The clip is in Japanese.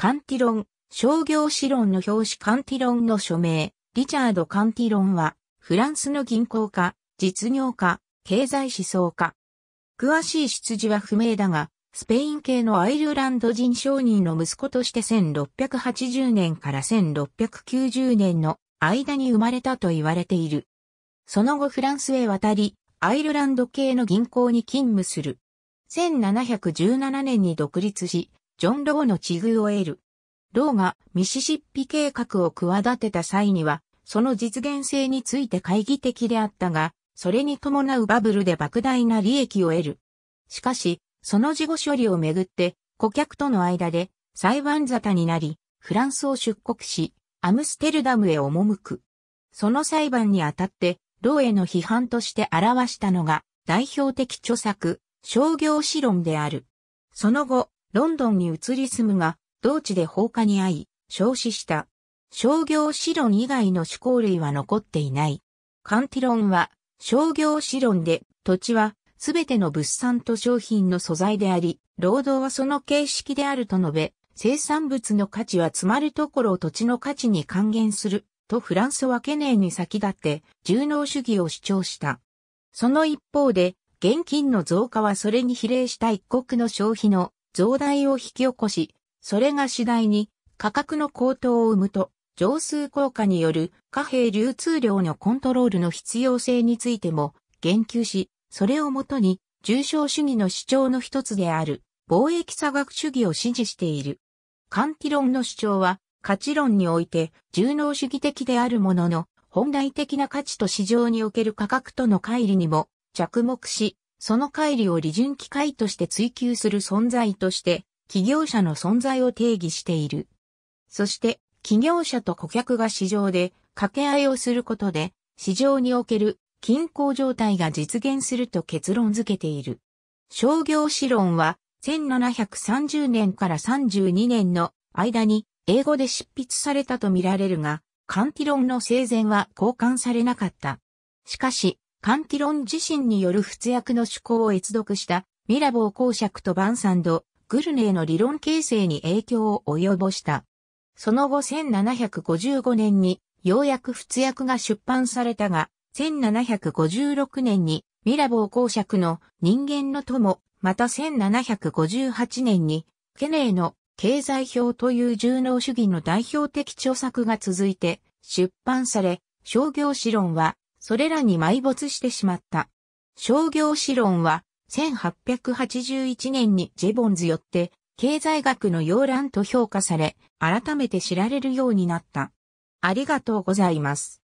カンティロン、商業資論の表紙カンティロンの署名、リチャード・カンティロンは、フランスの銀行家、実業家、経済思想家。詳しい出自は不明だが、スペイン系のアイルランド人商人の息子として1680年から1690年の間に生まれたと言われている。その後フランスへ渡り、アイルランド系の銀行に勤務する。1717年に独立し、ジョン・ローの地遇を得る。ローがミシシッピ計画を企てた際には、その実現性について懐疑的であったが、それに伴うバブルで莫大な利益を得る。しかし、その事後処理をめぐって、顧客との間で裁判沙汰になり、フランスを出国し、アムステルダムへ赴く。その裁判にあたって、ローへの批判として表したのが、代表的著作、商業史論である。その後、ロンドンに移り住むが、同地で放火に遭い、焼死した。商業シロン以外の思考類は残っていない。カンティロンは、商業シロンで、土地は、すべての物産と商品の素材であり、労働はその形式であると述べ、生産物の価値は詰まるところを土地の価値に還元する、とフランスは懸念に先立って、重農主義を主張した。その一方で、現金の増加はそれに比例した一国の消費の増大を引き起こし、それが次第に価格の高騰を生むと、上数効果による貨幣流通量のコントロールの必要性についても言及し、それをもとに重商主義の主張の一つである貿易差額主義を支持している。換気論の主張は価値論において重能主義的であるものの本来的な価値と市場における価格との乖離にも着目し、その乖離を利潤機会として追求する存在として、企業者の存在を定義している。そして、企業者と顧客が市場で掛け合いをすることで、市場における均衡状態が実現すると結論付けている。商業史論は、1730年から32年の間に英語で執筆されたとみられるが、カンティ論の生前は交換されなかった。しかし、換気論自身による仏訳の趣向を閲読したミラボー公爵とバンサンド、グルネーの理論形成に影響を及ぼした。その後1755年にようやく仏訳が出版されたが、1756年にミラボー公爵の人間の友、また1758年にケネーの経済表という重能主義の代表的著作が続いて出版され、商業史論はそれらに埋没してしまった。商業史論は、1881年にジェボンズよって、経済学の要覧と評価され、改めて知られるようになった。ありがとうございます。